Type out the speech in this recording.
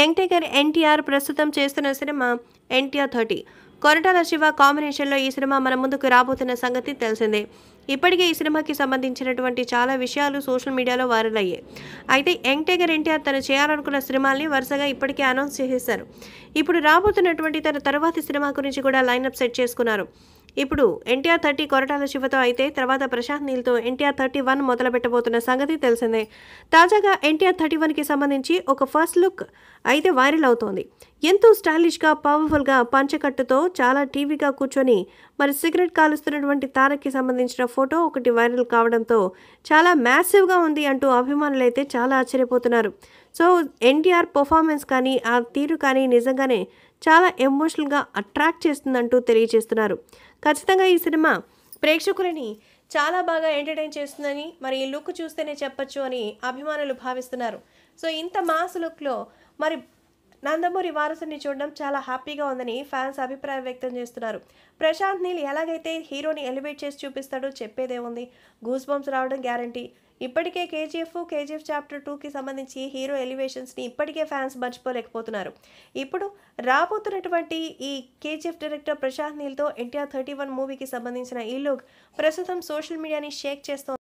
young tiger NTR ప్రస్తుతం చేస్తున్న సినిమా ఎన్టీఆర్ థర్టీ కొరటాల శివ కాంబినేషన్లో ఈ సినిమా మన ముందుకు రాబోతున్న సంగతి తెలిసిందే ఇప్పటికే ఈ సినిమాకి సంబంధించినటువంటి చాలా విషయాలు సోషల్ మీడియాలో వైరల్ అయ్యాయి అయితే యంగ్ టైగర్ ఎన్టీఆర్ తను చేయాలనుకున్న సినిమాల్ని వరుసగా ఇప్పటికే అనౌన్స్ చేసేశారు ఇప్పుడు రాబోతున్నటువంటి తన తర్వాతి సినిమా గురించి కూడా లైనప్ సెట్ చేసుకున్నారు ఇప్పుడు ఎన్టీఆర్ థర్టీ కొరటాల శివతో అయితే తర్వాత ప్రశాంత్ నీల్తో ఎన్టీఆర్ థర్టీ వన్ మొదలు పెట్టబోతున్న సంగతి తెలిసిందే తాజాగా ఎన్టీఆర్ థర్టీ వన్కి సంబంధించి ఒక ఫస్ట్ లుక్ అయితే వైరల్ అవుతోంది ఎంతో స్టైలిష్గా పవర్ఫుల్గా పంచకట్టుతో చాలా టీవీగా కూర్చొని మరి సిగరెట్ కాలుస్తున్నటువంటి తారక్కి సంబంధించిన ఫోటో ఒకటి వైరల్ కావడంతో చాలా మ్యాసివ్గా ఉంది అంటూ అభిమానులు అయితే చాలా ఆశ్చర్యపోతున్నారు సో ఎన్టీఆర్ పర్ఫార్మెన్స్ కానీ ఆ తీరు కానీ నిజంగానే చాలా ఎమోషనల్గా అట్రాక్ట్ చేస్తుందంటూ తెలియజేస్తున్నారు ఖచ్చితంగా ఈ సినిమా ప్రేక్షకులని చాలా బాగా ఎంటర్టైన్ చేస్తుందని మరి ఈ లుక్ చూస్తేనే చెప్పచ్చు అని అభిమానులు భావిస్తున్నారు సో ఇంత మాస్ లుక్లో మరి నందమూరి వారసుని చూడడం చాలా హ్యాపీగా ఉందని ఫ్యాన్స్ అభిప్రాయం వ్యక్తం చేస్తున్నారు ప్రశాంత్ నీల్ ఎలాగైతే హీరోని ఎలివేట్ చేసి చూపిస్తాడో ఉంది గూస్ బంప్స్ రావడం గ్యారంటీ ఇప్పటికే కేజీఎఫ్ కేజీఎఫ్ చాప్టర్ టూకి సంబంధించి హీరో ఎలివేషన్స్ని ఇప్పటికే ఫ్యాన్స్ మర్చిపోలేకపోతున్నారు ఇప్పుడు రాబోతున్నటువంటి ఈ కేజీఎఫ్ డైరెక్టర్ ప్రశాంత్ నీల్తో ఎన్టీఆర్ థర్టీ వన్ మూవీకి సంబంధించిన ఈ లుక్ ప్రస్తుతం సోషల్ మీడియాని షేక్ చేస్తోంది